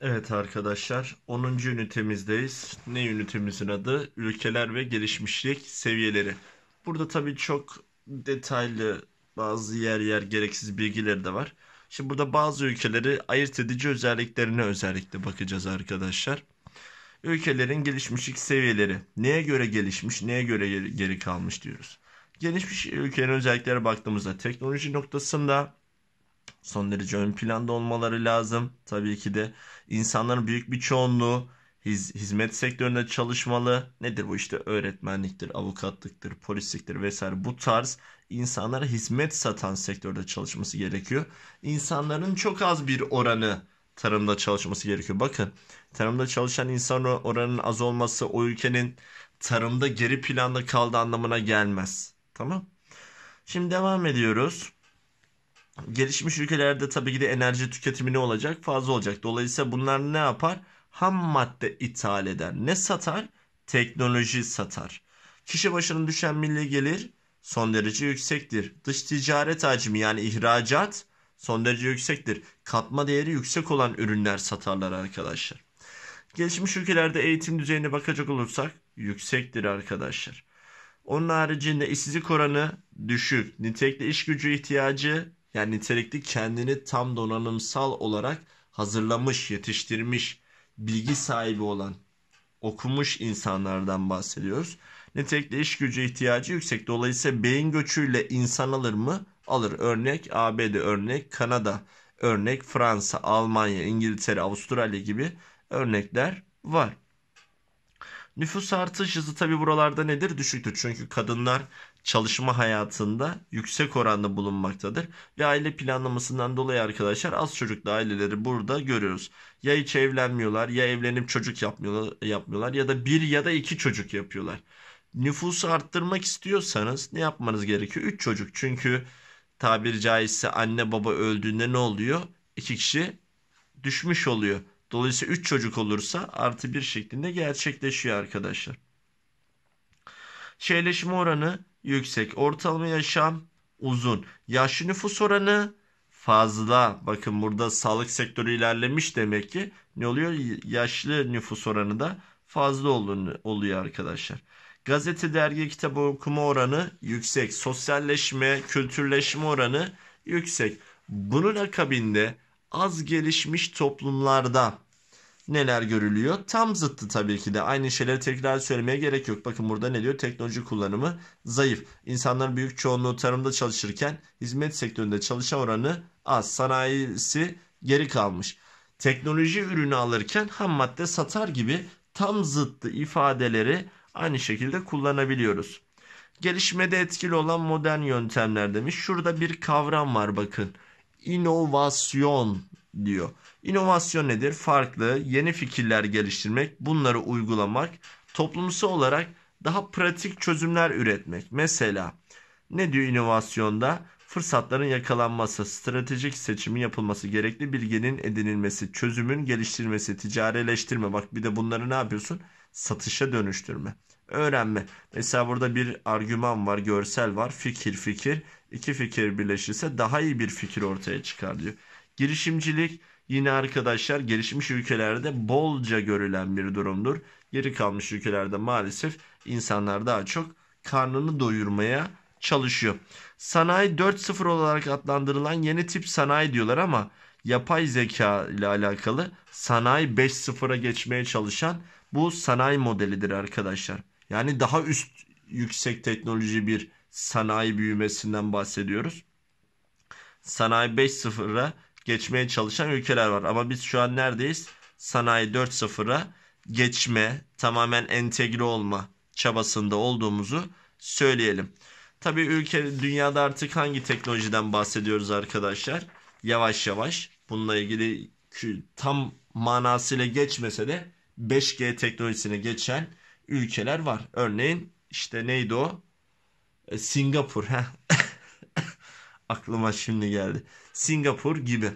Evet arkadaşlar 10. ünitemizdeyiz. Ne ünitemizin adı? Ülkeler ve gelişmişlik seviyeleri. Burada tabii çok detaylı bazı yer yer gereksiz bilgileri de var. Şimdi burada bazı ülkeleri ayırt edici özelliklerine özellikle bakacağız arkadaşlar. Ülkelerin gelişmişlik seviyeleri. Neye göre gelişmiş, neye göre geri kalmış diyoruz. Gelişmiş ülkelerin özelliklere baktığımızda teknoloji noktasında son derece ön planda olmaları lazım. Tabii ki de insanların büyük bir çoğunluğu hiz, hizmet sektöründe çalışmalı. Nedir bu işte öğretmenliktir, avukatlıktır, polisliktir vesaire bu tarz insanlara hizmet satan sektörde çalışması gerekiyor. İnsanların çok az bir oranı tarımda çalışması gerekiyor. Bakın tarımda çalışan insan oranının az olması o ülkenin tarımda geri planda kaldığı anlamına gelmez. Tamam. Şimdi devam ediyoruz gelişmiş ülkelerde tabii ki de enerji tüketimi ne olacak? Fazla olacak. Dolayısıyla bunlar ne yapar? Ham madde ithal eder. Ne satar? Teknoloji satar. Kişi başına düşen milli gelir son derece yüksektir. Dış ticaret hacmi yani ihracat son derece yüksektir. Katma değeri yüksek olan ürünler satarlar arkadaşlar. Gelişmiş ülkelerde eğitim düzeyine bakacak olursak yüksektir arkadaşlar. Onun haricinde işsizlik oranı düşük. Nitelikli iş gücü ihtiyacı yani nitelikli kendini tam donanımsal olarak hazırlamış, yetiştirmiş, bilgi sahibi olan, okumuş insanlardan bahsediyoruz. Nitelikli iş gücü ihtiyacı yüksek. Dolayısıyla beyin göçüyle insan alır mı? Alır. Örnek ABD, örnek Kanada, örnek Fransa, Almanya, İngiltere, Avustralya gibi örnekler var. Nüfus artış hızı tabi buralarda nedir? Düşüktür. Çünkü kadınlar çalışma hayatında yüksek oranda bulunmaktadır. Ve aile planlamasından dolayı arkadaşlar az çocuklu aileleri burada görüyoruz. Ya hiç evlenmiyorlar ya evlenip çocuk yapmıyorlar, yapmıyorlar ya da bir ya da iki çocuk yapıyorlar. Nüfusu arttırmak istiyorsanız ne yapmanız gerekiyor? Üç çocuk çünkü tabiri caizse anne baba öldüğünde ne oluyor? İki kişi düşmüş oluyor. Dolayısıyla 3 çocuk olursa artı 1 şeklinde gerçekleşiyor arkadaşlar. Şeyleşme oranı yüksek. Ortalama yaşam uzun. Yaşlı nüfus oranı fazla. Bakın burada sağlık sektörü ilerlemiş demek ki ne oluyor? Yaşlı nüfus oranı da fazla olduğunu oluyor arkadaşlar. Gazete, dergi, kitap okuma oranı yüksek. Sosyalleşme, kültürleşme oranı yüksek. Bunun akabinde az gelişmiş toplumlarda neler görülüyor? Tam zıttı tabii ki de. Aynı şeyleri tekrar söylemeye gerek yok. Bakın burada ne diyor? Teknoloji kullanımı zayıf. İnsanların büyük çoğunluğu tarımda çalışırken hizmet sektöründe çalışan oranı az. Sanayisi geri kalmış. Teknoloji ürünü alırken ham madde satar gibi tam zıttı ifadeleri aynı şekilde kullanabiliyoruz. Gelişmede etkili olan modern yöntemler demiş. Şurada bir kavram var bakın. İnovasyon diyor. İnovasyon nedir? Farklı, yeni fikirler geliştirmek, bunları uygulamak, toplumsal olarak daha pratik çözümler üretmek. Mesela ne diyor inovasyonda? Fırsatların yakalanması, stratejik seçimin yapılması, gerekli bilginin edinilmesi, çözümün geliştirilmesi, ticarileştirme. Bak bir de bunları ne yapıyorsun? Satışa dönüştürme. Öğrenme. Mesela burada bir argüman var, görsel var, fikir fikir. İki fikir birleşirse daha iyi bir fikir ortaya çıkar diyor. Girişimcilik Yine arkadaşlar gelişmiş ülkelerde bolca görülen bir durumdur. Geri kalmış ülkelerde maalesef insanlar daha çok karnını doyurmaya çalışıyor. Sanayi 4.0 olarak adlandırılan yeni tip sanayi diyorlar ama yapay zeka ile alakalı sanayi 5.0'a geçmeye çalışan bu sanayi modelidir arkadaşlar. Yani daha üst yüksek teknoloji bir sanayi büyümesinden bahsediyoruz. Sanayi 5.0'a geçmeye çalışan ülkeler var. Ama biz şu an neredeyiz? Sanayi 4.0'a geçme, tamamen entegre olma çabasında olduğumuzu söyleyelim. Tabii ülke dünyada artık hangi teknolojiden bahsediyoruz arkadaşlar? Yavaş yavaş bununla ilgili tam manasıyla geçmese de 5G teknolojisine geçen ülkeler var. Örneğin işte neydi o? E, Singapur. Aklıma şimdi geldi. Singapur gibi.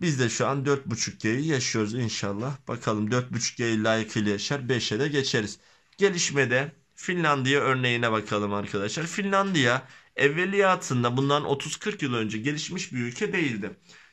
Biz de şu an 4.5G'yi yaşıyoruz inşallah. Bakalım 4.5G'yi layıkıyla yaşar 5'e de geçeriz. Gelişmede Finlandiya örneğine bakalım arkadaşlar. Finlandiya evveliyatında bundan 30-40 yıl önce gelişmiş bir ülke değildi.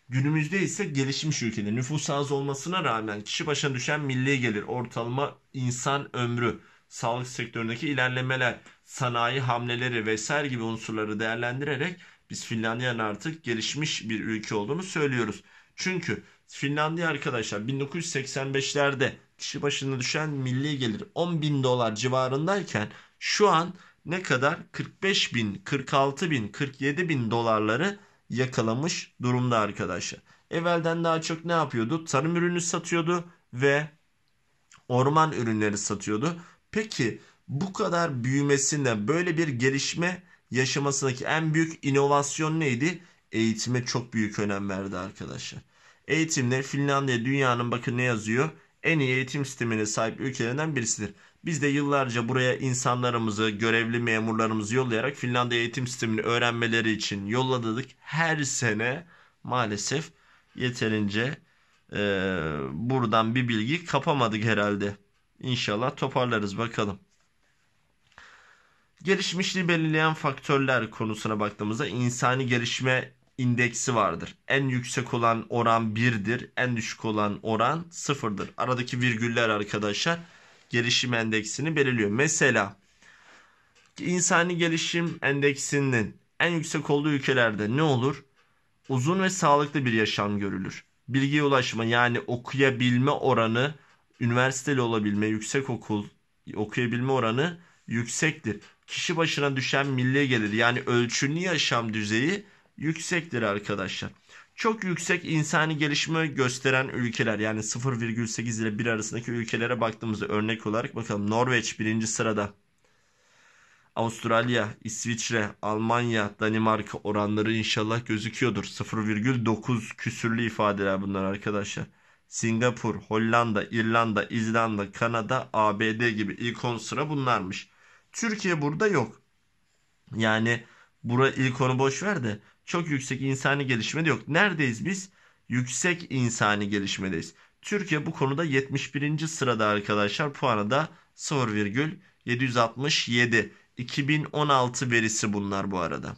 Günümüzde ise gelişmiş ülkede nüfus az olmasına rağmen kişi başına düşen milli gelir, ortalama insan ömrü, sağlık sektöründeki ilerlemeler, sanayi hamleleri vesaire gibi unsurları değerlendirerek biz Finlandiya'nın artık gelişmiş bir ülke olduğunu söylüyoruz. Çünkü Finlandiya arkadaşlar 1985'lerde kişi başına düşen milli gelir 10 bin dolar civarındayken şu an ne kadar 45 bin, 46 bin, 47 bin dolarları yakalamış durumda arkadaşlar. Evvelden daha çok ne yapıyordu? Tarım ürünü satıyordu ve orman ürünleri satıyordu. Peki bu kadar büyümesinde böyle bir gelişme yaşamasındaki en büyük inovasyon neydi? eğitime çok büyük önem verdi arkadaşlar. Eğitimle Finlandiya dünyanın bakın ne yazıyor? En iyi eğitim sistemine sahip ülkelerinden birisidir. Biz de yıllarca buraya insanlarımızı, görevli memurlarımızı yollayarak Finlandiya eğitim sistemini öğrenmeleri için yolladık. Her sene maalesef yeterince e, buradan bir bilgi kapamadık herhalde. İnşallah toparlarız bakalım. Gelişmişliği belirleyen faktörler konusuna baktığımızda insani gelişme indeksi vardır. En yüksek olan oran 1'dir. En düşük olan oran 0'dır. Aradaki virgüller arkadaşlar gelişim endeksini belirliyor. Mesela insani gelişim endeksinin en yüksek olduğu ülkelerde ne olur? Uzun ve sağlıklı bir yaşam görülür. Bilgiye ulaşma yani okuyabilme oranı üniversiteli olabilme, yüksek okul okuyabilme oranı yüksektir. Kişi başına düşen milli gelir yani ölçünlü yaşam düzeyi yüksektir arkadaşlar. Çok yüksek insani gelişme gösteren ülkeler yani 0,8 ile 1 arasındaki ülkelere baktığımızda örnek olarak bakalım Norveç birinci sırada. Avustralya, İsviçre, Almanya, Danimarka oranları inşallah gözüküyordur. 0,9 küsürlü ifadeler bunlar arkadaşlar. Singapur, Hollanda, İrlanda, İzlanda, Kanada, ABD gibi ilk 10 sıra bunlarmış. Türkiye burada yok. Yani bura ilk onu boş ver de çok yüksek insani gelişme yok. Neredeyiz biz? Yüksek insani gelişmedeyiz. Türkiye bu konuda 71. sırada arkadaşlar. Puanı da 0,767. 2016 verisi bunlar bu arada.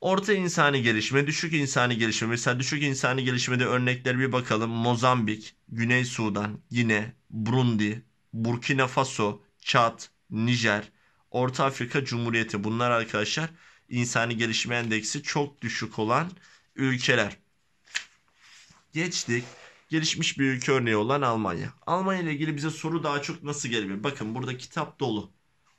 Orta insani gelişme, düşük insani gelişme. Mesela düşük insani gelişmede örnekler bir bakalım. Mozambik, Güney Sudan, Gine, Burundi, Burkina Faso, Çat, Nijer, Orta Afrika Cumhuriyeti. Bunlar arkadaşlar insani gelişme endeksi çok düşük olan ülkeler. Geçtik gelişmiş bir ülke örneği olan Almanya. Almanya ile ilgili bize soru daha çok nasıl gelebilir? Bakın burada kitap dolu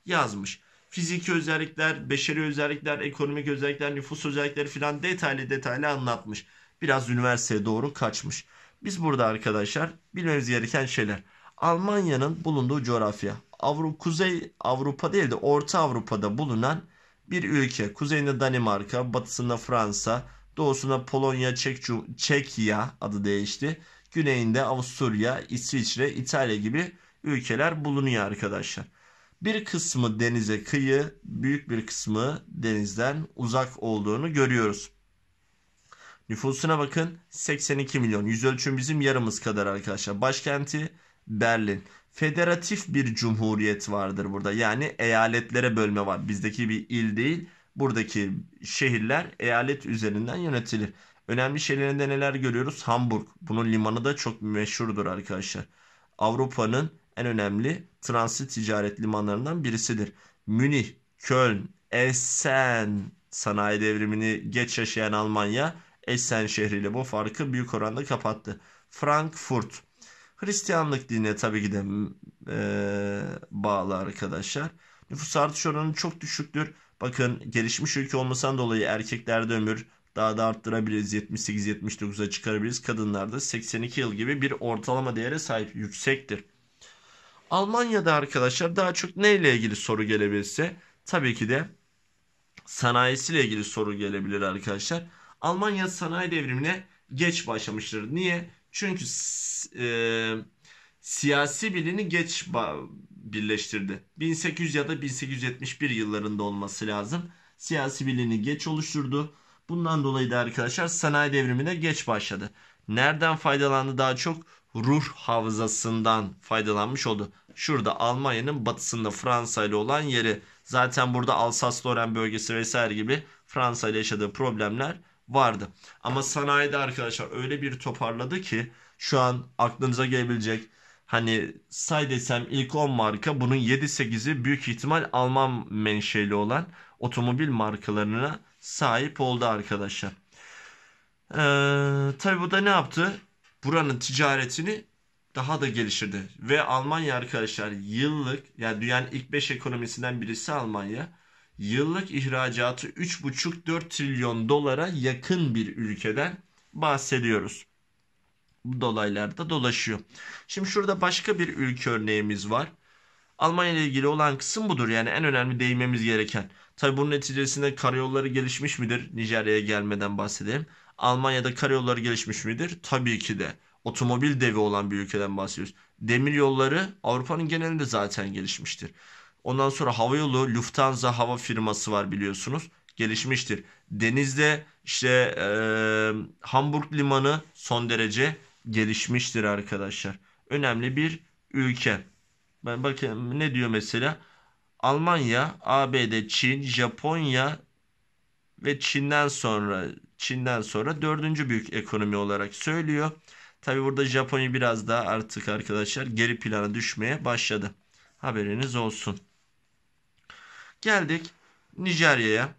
yazmış. Fiziki özellikler, beşeri özellikler, ekonomik özellikler, nüfus özellikleri filan detaylı detaylı anlatmış. Biraz üniversiteye doğru kaçmış. Biz burada arkadaşlar bilmemiz gereken şeyler. Almanya'nın bulunduğu coğrafya. Avrupa Kuzey Avrupa değil de Orta Avrupa'da bulunan bir ülke kuzeyinde Danimarka, batısında Fransa, doğusunda Polonya, Çek, Çekya adı değişti. Güneyinde Avusturya, İsviçre, İtalya gibi ülkeler bulunuyor arkadaşlar. Bir kısmı denize kıyı, büyük bir kısmı denizden uzak olduğunu görüyoruz. Nüfusuna bakın 82 milyon. Yüz ölçüm bizim yarımız kadar arkadaşlar. Başkenti Berlin federatif bir cumhuriyet vardır burada. Yani eyaletlere bölme var. Bizdeki bir il değil, buradaki şehirler eyalet üzerinden yönetilir. Önemli şeylerinde neler görüyoruz? Hamburg. Bunun limanı da çok meşhurdur arkadaşlar. Avrupa'nın en önemli transit ticaret limanlarından birisidir. Münih, Köln, Essen sanayi devrimini geç yaşayan Almanya Essen şehriyle bu farkı büyük oranda kapattı. Frankfurt Hristiyanlık dinine tabii ki de e, bağlı arkadaşlar. Nüfus artış oranı çok düşüktür. Bakın gelişmiş ülke olmasından dolayı erkeklerde ömür daha da arttırabiliriz. 78-79'a çıkarabiliriz. Kadınlarda 82 yıl gibi bir ortalama değere sahip yüksektir. Almanya'da arkadaşlar daha çok neyle ilgili soru gelebilirse tabii ki de sanayisiyle ilgili soru gelebilir arkadaşlar. Almanya sanayi devrimine geç başlamıştır. Niye? Çünkü e, siyasi bilini geç birleştirdi. 1800 ya da 1871 yıllarında olması lazım. Siyasi bilini geç oluşturdu. Bundan dolayı da arkadaşlar sanayi devrimine geç başladı. Nereden faydalandı daha çok? Ruh havzasından faydalanmış oldu. Şurada Almanya'nın batısında Fransa ile olan yeri. Zaten burada Alsas-Loren bölgesi vesaire gibi Fransa ile yaşadığı problemler vardı. Ama sanayide arkadaşlar öyle bir toparladı ki şu an aklınıza gelebilecek hani say desem ilk 10 marka bunun 7-8'i büyük ihtimal Alman menşeli olan otomobil markalarına sahip oldu arkadaşlar. Ee, tabii bu da ne yaptı? Buranın ticaretini daha da geliştirdi. Ve Almanya arkadaşlar yıllık yani dünyanın ilk 5 ekonomisinden birisi Almanya yıllık ihracatı 3,5-4 trilyon dolara yakın bir ülkeden bahsediyoruz. Bu dolaylarda dolaşıyor. Şimdi şurada başka bir ülke örneğimiz var. Almanya ile ilgili olan kısım budur. Yani en önemli değinmemiz gereken. Tabi bunun neticesinde karayolları gelişmiş midir? Nijerya'ya gelmeden bahsedelim. Almanya'da karayolları gelişmiş midir? Tabii ki de. Otomobil devi olan bir ülkeden bahsediyoruz. Demir yolları Avrupa'nın genelinde zaten gelişmiştir. Ondan sonra hava yolu Lufthansa hava firması var biliyorsunuz. Gelişmiştir. Denizde işte e, Hamburg limanı son derece gelişmiştir arkadaşlar. Önemli bir ülke. Ben bakayım ne diyor mesela? Almanya, ABD, Çin, Japonya ve Çin'den sonra Çin'den sonra dördüncü büyük ekonomi olarak söylüyor. Tabi burada Japonya biraz daha artık arkadaşlar geri plana düşmeye başladı. Haberiniz olsun. Geldik Nijerya'ya.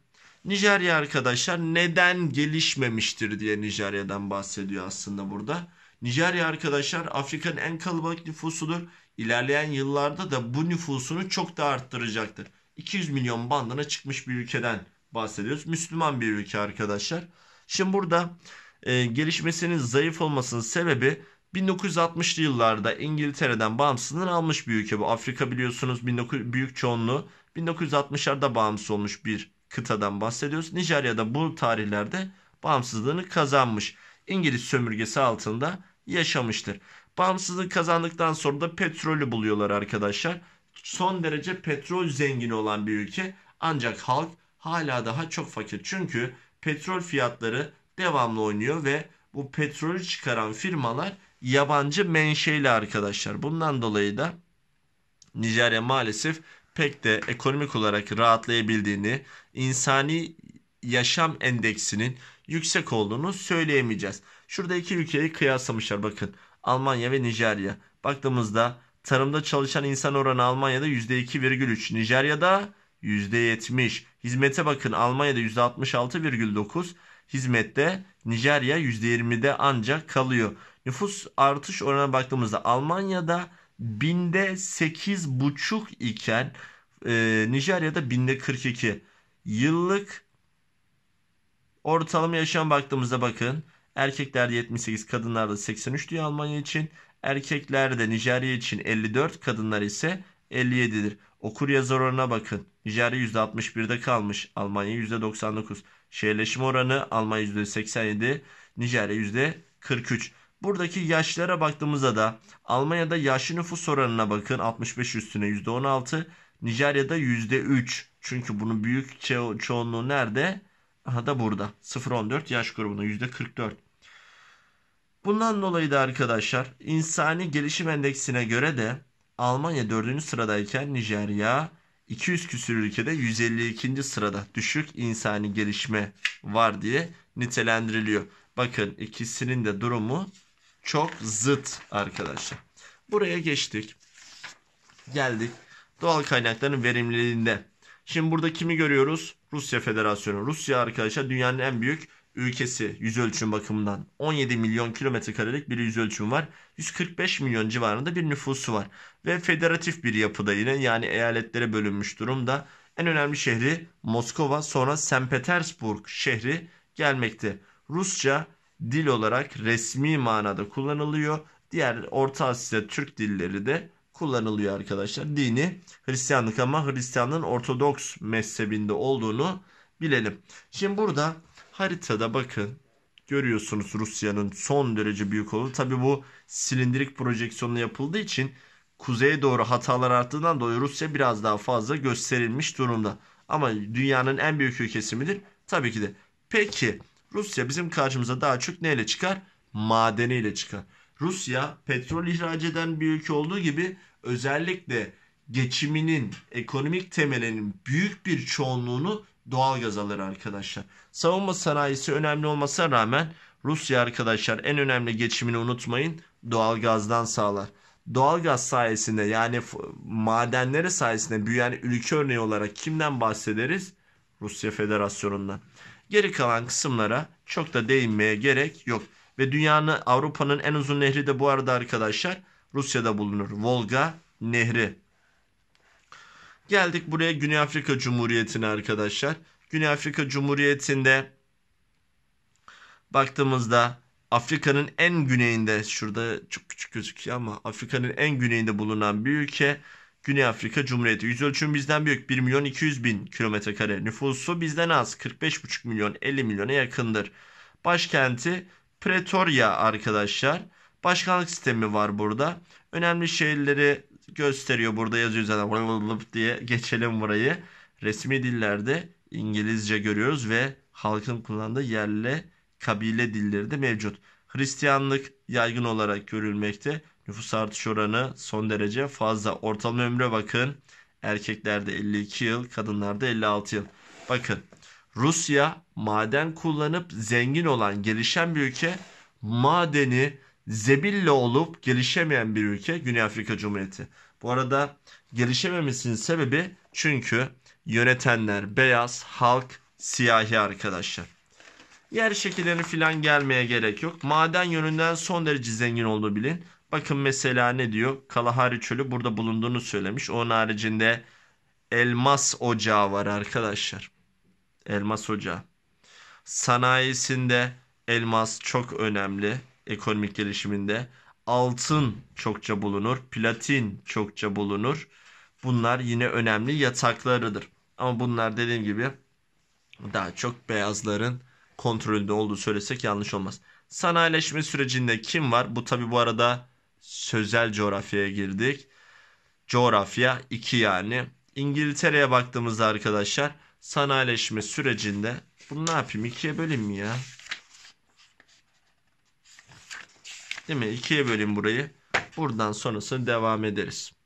Nijerya arkadaşlar neden gelişmemiştir diye Nijerya'dan bahsediyor aslında burada. Nijerya arkadaşlar Afrika'nın en kalabalık nüfusudur. İlerleyen yıllarda da bu nüfusunu çok daha arttıracaktır. 200 milyon bandına çıkmış bir ülkeden bahsediyoruz. Müslüman bir ülke arkadaşlar. Şimdi burada e, gelişmesinin zayıf olmasının sebebi 1960'lı yıllarda İngiltere'den bağımsızlığını almış bir ülke bu. Afrika biliyorsunuz 19, büyük çoğunluğu 1960'larda bağımsız olmuş bir kıtadan bahsediyoruz. Nijerya'da bu tarihlerde bağımsızlığını kazanmış. İngiliz sömürgesi altında yaşamıştır. Bağımsızlığı kazandıktan sonra da petrolü buluyorlar arkadaşlar. Son derece petrol zengini olan bir ülke ancak halk hala daha çok fakir. Çünkü petrol fiyatları devamlı oynuyor ve bu petrolü çıkaran firmalar yabancı menşeli arkadaşlar. Bundan dolayı da Nijerya maalesef pek de ekonomik olarak rahatlayabildiğini, insani yaşam endeksinin yüksek olduğunu söyleyemeyeceğiz. Şurada iki ülkeyi kıyaslamışlar bakın. Almanya ve Nijerya. Baktığımızda tarımda çalışan insan oranı Almanya'da %2,3, Nijerya'da %70. Hizmete bakın Almanya'da %66,9, hizmette Nijerya %20'de ancak kalıyor. Nüfus artış oranına baktığımızda Almanya'da binde 8,5 iken e, Nijerya'da binde 42. Yıllık ortalama yaşam baktığımızda bakın erkeklerde 78 kadınlarda 83 diyor Almanya için. Erkeklerde Nijerya için 54 kadınlar ise 57'dir. Okur yazar oranına bakın. Nijerya %61'de kalmış. Almanya %99. Şehirleşme oranı Almanya %87. Nijerya %43. Buradaki yaşlara baktığımızda da Almanya'da yaşlı nüfus oranına bakın 65 üstüne %16. Nijerya'da %3. Çünkü bunun büyük ço çoğunluğu nerede? Aha da burada. 0-14 yaş grubunda %44. Bundan dolayı da arkadaşlar insani gelişim endeksine göre de Almanya 4. sıradayken Nijerya 200 küsür ülkede 152. sırada düşük insani gelişme var diye nitelendiriliyor. Bakın ikisinin de durumu çok zıt arkadaşlar. Buraya geçtik. Geldik doğal kaynakların verimliliğinde. Şimdi burada kimi görüyoruz? Rusya Federasyonu. Rusya arkadaşlar dünyanın en büyük ülkesi yüz ölçüm bakımından 17 milyon kilometre karelik bir yüz ölçüm var. 145 milyon civarında bir nüfusu var. Ve federatif bir yapıda yine yani eyaletlere bölünmüş durumda. En önemli şehri Moskova sonra St. Petersburg şehri gelmekte. Rusça dil olarak resmi manada kullanılıyor. Diğer Orta Asya Türk dilleri de kullanılıyor arkadaşlar. Dini Hristiyanlık ama Hristiyanlığın Ortodoks mezhebinde olduğunu bilelim. Şimdi burada haritada bakın görüyorsunuz Rusya'nın son derece büyük olduğunu. Tabi bu silindirik projeksiyonla yapıldığı için kuzeye doğru hatalar arttığından dolayı Rusya biraz daha fazla gösterilmiş durumda. Ama dünyanın en büyük ülkesi midir? Tabii ki de. Peki Rusya bizim karşımıza daha çok neyle çıkar? Madeniyle çıkar. Rusya petrol ihraç eden bir ülke olduğu gibi özellikle geçiminin, ekonomik temelinin büyük bir çoğunluğunu doğal gaz alır arkadaşlar. Savunma sanayisi önemli olmasına rağmen Rusya arkadaşlar en önemli geçimini unutmayın doğal gazdan sağlar. Doğal gaz sayesinde yani madenleri sayesinde büyüyen ülke örneği olarak kimden bahsederiz? Rusya Federasyonu'ndan. Geri kalan kısımlara çok da değinmeye gerek yok. Ve dünyanın Avrupa'nın en uzun nehri de bu arada arkadaşlar Rusya'da bulunur. Volga Nehri. Geldik buraya Güney Afrika Cumhuriyeti'ne arkadaşlar. Güney Afrika Cumhuriyeti'nde baktığımızda Afrika'nın en güneyinde şurada çok küçük gözüküyor ama Afrika'nın en güneyinde bulunan bir ülke Güney Afrika Cumhuriyeti yüz ölçümü bizden büyük 1 milyon 200 bin kilometre kare nüfusu bizden az 45,5 milyon 50 milyona yakındır. Başkenti Pretoria arkadaşlar. Başkanlık sistemi var burada. Önemli şehirleri gösteriyor burada yazıyor zaten vırvırlıp diye geçelim burayı. Resmi dillerde İngilizce görüyoruz ve halkın kullandığı yerle kabile dilleri de mevcut. Hristiyanlık yaygın olarak görülmekte. Nüfus artış oranı son derece fazla. Ortalama ömre bakın. Erkeklerde 52 yıl, kadınlarda 56 yıl. Bakın Rusya maden kullanıp zengin olan gelişen bir ülke. Madeni zebille olup gelişemeyen bir ülke Güney Afrika Cumhuriyeti. Bu arada gelişememesinin sebebi çünkü yönetenler beyaz, halk siyahi arkadaşlar. Yer şekillerinin filan gelmeye gerek yok. Maden yönünden son derece zengin olduğu bilin. Bakın mesela ne diyor? Kalahari çölü burada bulunduğunu söylemiş. Onun haricinde elmas ocağı var arkadaşlar. Elmas ocağı. Sanayisinde elmas çok önemli ekonomik gelişiminde. Altın çokça bulunur. Platin çokça bulunur. Bunlar yine önemli yataklarıdır. Ama bunlar dediğim gibi daha çok beyazların kontrolünde olduğu söylesek yanlış olmaz. Sanayileşme sürecinde kim var? Bu tabi bu arada sözel coğrafyaya girdik. Coğrafya 2 yani. İngiltere'ye baktığımızda arkadaşlar sanayileşme sürecinde bunu ne yapayım ikiye böleyim mi ya? Değil mi? İkiye böleyim burayı. Buradan sonrasını devam ederiz.